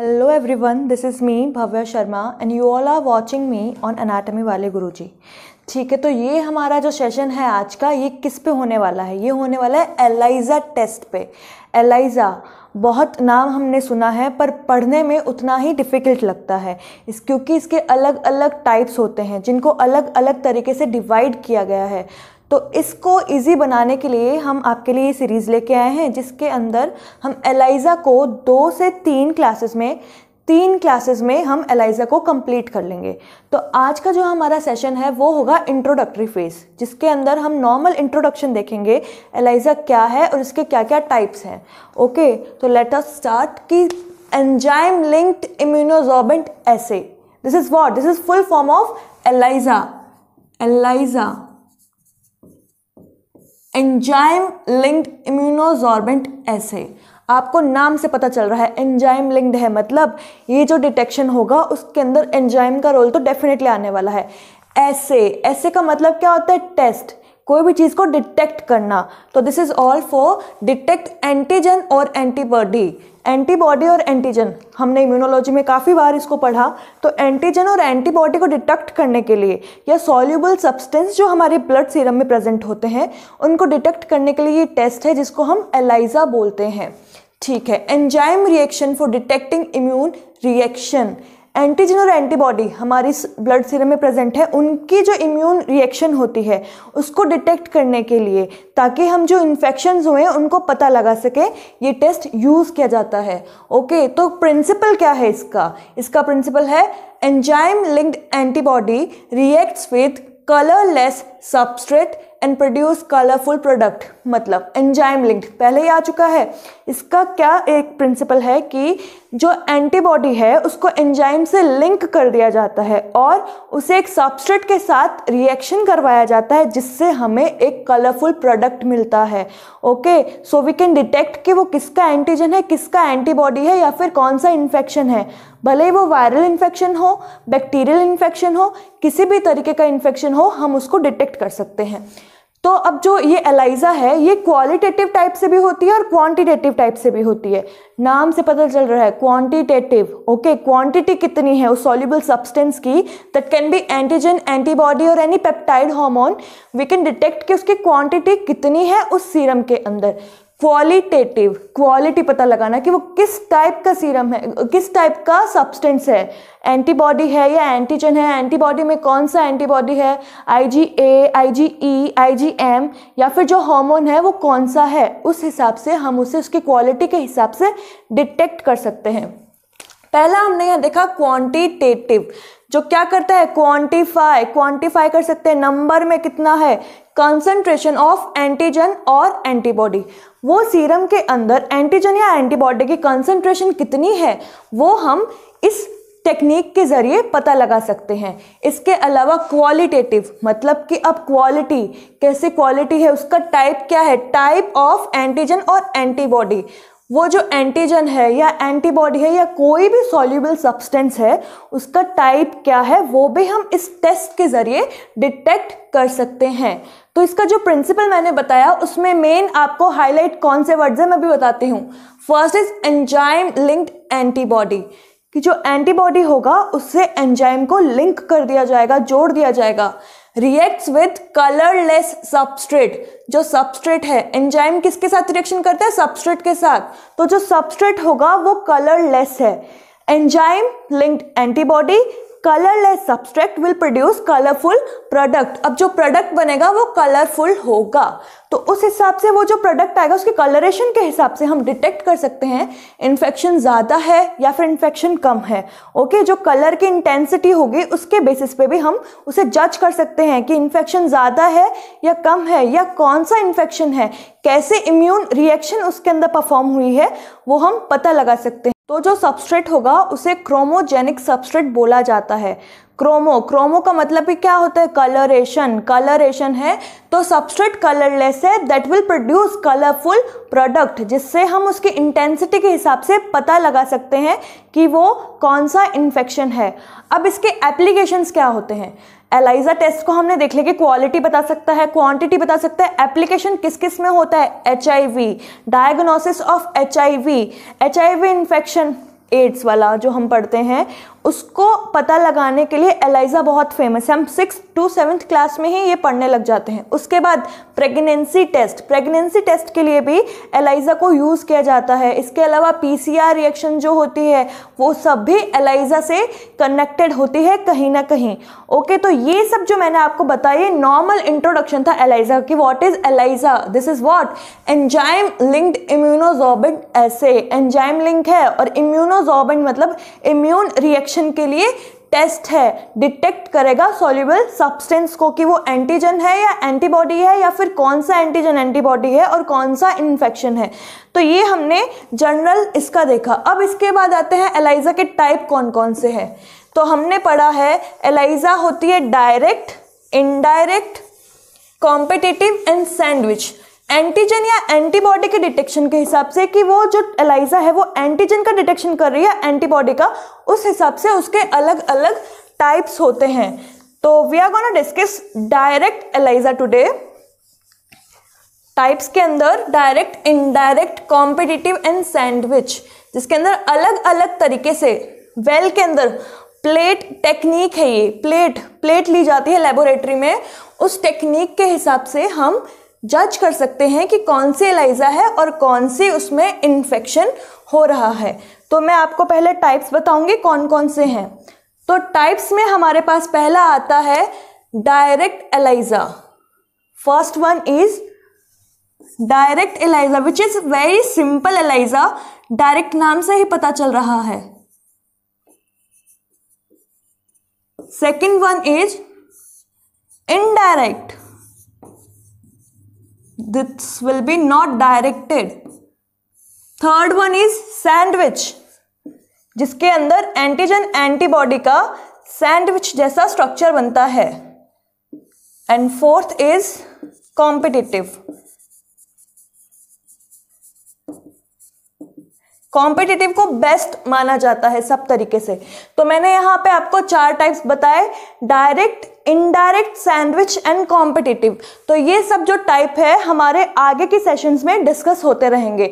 hello everyone this is me Bhavya Sharma and you all are watching me on anatomy वाले गुरुजी ठीक है तो ये हमारा जो सेशन है आज का ये किस पे होने वाला है ये होने वाला है एलाइजा टेस्ट पे एलाइजा बहुत नाम हमने सुना है पर पढ़ने में उतना ही डिफ़िकल्ट लगता है इस क्योंकि इसके अलग अलग टाइप्स होते हैं जिनको अलग अलग तरीके से डिवाइड किया गया है तो इसको इजी बनाने के लिए हम आपके लिए ये सीरीज़ लेके आए हैं जिसके अंदर हम एलाइजा को दो से तीन क्लासेस में तीन क्लासेस में हम एलाइजा को कंप्लीट कर लेंगे तो आज का जो हमारा सेशन है वो होगा इंट्रोडक्टरी फेज जिसके अंदर हम नॉर्मल इंट्रोडक्शन देखेंगे एलाइजा क्या है और इसके क्या क्या टाइप्स हैं ओके तो लेट अस स्टार्ट कि enzyme linked immunosorbent assay this is what this is full form of ELISA ELISA enzyme linked immunosorbent assay आपको नाम से पता चल रहा है एंजाइम लिंक्ड है मतलब ये जो डिटेक्शन होगा उसके अंदर एंजाइम का रोल तो डेफिनेटली आने वाला है ऐसे ऐसे का मतलब क्या होता है टेस्ट कोई भी चीज़ को डिटेक्ट करना तो this is all for detect antigen और एंटीबॉडी एंटीबॉडी और एंटीजन हमने इम्यूनोलॉजी में काफ़ी बार इसको पढ़ा तो एंटीजन और एंटीबॉडी को डिटेक्ट करने के लिए या सॉल्यूबल सब्सटेंस जो हमारे ब्लड सीरम में प्रेजेंट होते हैं उनको डिटेक्ट करने के लिए ये टेस्ट है जिसको हम एलाइजा बोलते हैं ठीक है enzyme reaction for detecting immune reaction antigen और एंटीबॉडी हमारी ब्लड सीरम में प्रेजेंट है उनकी जो इम्यून रिएक्शन होती है उसको डिटेक्ट करने के लिए ताकि हम जो इन्फेक्शन हुए हैं उनको पता लगा सकें ये टेस्ट यूज़ किया जाता है ओके तो प्रिंसिपल क्या है इसका इसका प्रिंसिपल है enzyme linked antibody reacts with colourless substrate and produce colourful product मतलब एंजाइम लिंक्ड पहले ही आ चुका है इसका क्या एक प्रिंसिपल है कि जो एंटीबॉडी है उसको एंजाइम से लिंक कर दिया जाता है और उसे एक सब्सट्रेट के साथ रिएक्शन करवाया जाता है जिससे हमें एक कलरफुल प्रोडक्ट मिलता है okay so we can detect कि वो किसका एंटीजन है किसका एंटीबॉडी है या फिर कौन सा इन्फेक्शन है भले ही वो वायरल इन्फेक्शन हो बैक्टीरियल इन्फेक्शन हो किसी भी तरीके का इन्फेक्शन हो हम उसको डिटेक्ट कर सकते हैं तो अब जो ये एलाइजा है ये क्वालिटेटिव टाइप से भी होती है और क्वांटिटेटिव टाइप से भी होती है नाम से पता चल रहा है क्वांटिटेटिव ओके क्वांटिटी कितनी है उस सॉल्यूबल सब्सटेंस की that can be antigen antibody और any peptide hormone we can detect कि उसकी क्वांटिटी कितनी है उस सीरम के अंदर क्वालिटेटिव क्वालिटी पता लगाना कि वो किस टाइप का सीरम है किस टाइप का सब्सटेंस है एंटीबॉडी है या एंटीजन है एंटीबॉडी में कौन सा एंटीबॉडी है आईजीए, आईजीई, आईजीएम या फिर जो हार्मोन है वो कौन सा है उस हिसाब से हम उसे उसकी क्वालिटी के हिसाब से डिटेक्ट कर सकते हैं पहला हमने यहाँ देखा क्वांटिटेटिव जो क्या करता है क्वांटिफाई क्वांटिफाई कर सकते हैं नंबर में कितना है कंसंट्रेशन ऑफ एंटीजन और एंटीबॉडी वो सीरम के अंदर एंटीजन या एंटीबॉडी की कंसंट्रेशन कितनी है वो हम इस टेक्निक के ज़रिए पता लगा सकते हैं इसके अलावा क्वालिटेटिव मतलब कि अब क्वालिटी कैसे क्वालिटी है उसका टाइप क्या है टाइप ऑफ एंटीजन और एंटीबॉडी वो जो एंटीजन है या एंटीबॉडी है या कोई भी सॉल्यूबल सब्सटेंस है उसका टाइप क्या है वो भी हम इस टेस्ट के ज़रिए डिटेक्ट कर सकते हैं तो इसका जो प्रिंसिपल मैंने बताया उसमें मेन आपको हाईलाइट कौन से वर्ड्स हैं मैं भी बताती हूँ first is enzyme linked antibody कि जो एंटीबॉडी होगा उससे एंजाइम को लिंक कर दिया जाएगा जोड़ दिया जाएगा रिएक्ट्स विथ कलरलेस सबस्ट्रेट जो सबस्ट्रेट है एंजाइम किसके साथ रिएक्शन करता है सबस्ट्रेट के साथ तो जो सबस्ट्रेट होगा वो कलरलेस है enzyme linked antibody colourless substrate will produce colourful product अब जो प्रोडक्ट बनेगा वो कलरफुल होगा तो उस हिसाब से वो जो प्रोडक्ट आएगा उसके कलरेशन के हिसाब से हम डिटेक्ट कर सकते हैं इन्फेक्शन ज़्यादा है या फिर इन्फेक्शन कम है ओके जो कलर की इंटेंसिटी होगी उसके बेसिस पे भी हम उसे जज कर सकते हैं कि इन्फेक्शन ज़्यादा है या कम है या कौन सा इन्फेक्शन है कैसे इम्यून रिएक्शन उसके अंदर परफॉर्म हुई है वो हम पता लगा सकते हैं तो जो सबस्ट्रेट होगा उसे क्रोमोजेनिक सबस्ट्रेट बोला जाता है क्रोमो क्रोमो का मतलब भी क्या होता है कलरेशन कलरेशन है तो सबस्ट्रेट कलरलेस है that will produce colourful product जिससे हम उसकी इंटेंसिटी के हिसाब से पता लगा सकते हैं कि वो कौन सा इन्फेक्शन है अब इसके एप्लीकेशंस क्या होते हैं एलाइजा टेस्ट को हमने देख लिया कि क्वालिटी बता सकता है क्वांटिटी बता सकता है एप्लीकेशन किस किस में होता है H diagnosis of H I infection AIDS वाला जो हम पढ़ते हैं उसको पता लगाने के लिए एलाइजा बहुत फेमस है हम सिक्स टू सेवन्थ क्लास में ही ये पढ़ने लग जाते हैं उसके बाद प्रेगनेंसी टेस्ट प्रेगनेंसी टेस्ट के लिए भी एलाइजा को यूज़ किया जाता है इसके अलावा पीसीआर रिएक्शन जो होती है वो सब भी एलाइजा से कनेक्टेड होती है कहीं ना कहीं ओके तो ये सब जो मैंने आपको बताया नॉर्मल इंट्रोडक्शन था एलाइजा की what is ELISA this is what enzyme linked immunosorbent assay enzyme link है और इम्यूनोजॉबिन मतलब इम्यून रिएक्शन डिटेक्शन के लिए टेस्ट है डिटेक्ट करेगा सॉल्यूबल सब्सटेंस को कि वो एंटीजन है या एंटीबॉडी है या फिर कौन सा एंटीजन एंटीबॉडी है और कौन सा इन्फेक्शन है तो ये हमने जनरल इसका देखा अब इसके बाद आते हैं एलाइजा के टाइप कौन कौन से हैं तो हमने पढ़ा है एलाइजा होती है direct indirect competitive and sandwich antigen या एंटीबॉडी के डिटेक्शन के हिसाब से कि वो जो एलाइजा है वो एंटीजन का डिटेक्शन कर रही है एंटीबॉडी का उस हिसाब से उसके अलग अलग टाइप्स होते हैं तो we are gonna discuss direct ELISA today types के अंदर direct indirect competitive and sandwich जिसके अंदर अलग अलग तरीके से वेल well के अंदर प्लेट टेक्निक है ये प्लेट प्लेट ली जाती है लेबोरेटरी में उस टेक्निक के हिसाब से हम जज कर सकते हैं कि कौन सी एलाइजा है और कौन सी उसमें इन्फेक्शन हो रहा है तो मैं आपको पहले टाइप्स बताऊंगी कौन कौन से हैं तो टाइप्स में हमारे पास पहला आता है direct ELISA first one is direct ELISA which is very simple ELISA direct नाम से ही पता चल रहा है second one is indirect this will be not directed third one is sandwich जिसके अंदर एंटीजन एंटीबॉडी का सैंडविच जैसा स्ट्रक्चर बनता है and fourth is competitive competitive को बेस्ट माना जाता है सब तरीके से तो मैंने यहां पे आपको चार टाइप्स बताए direct indirect sandwich and competitive तो ये सब जो टाइप है हमारे आगे के सेशंस में डिस्कस होते रहेंगे